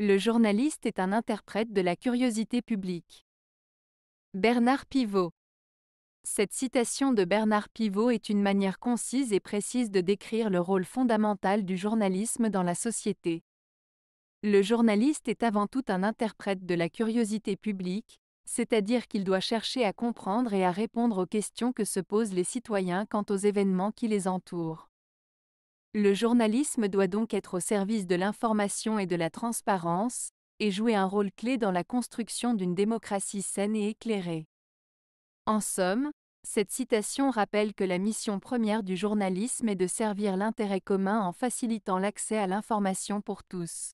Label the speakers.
Speaker 1: Le journaliste est un interprète de la curiosité publique. Bernard Pivot Cette citation de Bernard Pivot est une manière concise et précise de décrire le rôle fondamental du journalisme dans la société. Le journaliste est avant tout un interprète de la curiosité publique, c'est-à-dire qu'il doit chercher à comprendre et à répondre aux questions que se posent les citoyens quant aux événements qui les entourent. Le journalisme doit donc être au service de l'information et de la transparence, et jouer un rôle clé dans la construction d'une démocratie saine et éclairée. En somme, cette citation rappelle que la mission première du journalisme est de servir l'intérêt commun en facilitant l'accès à l'information pour tous.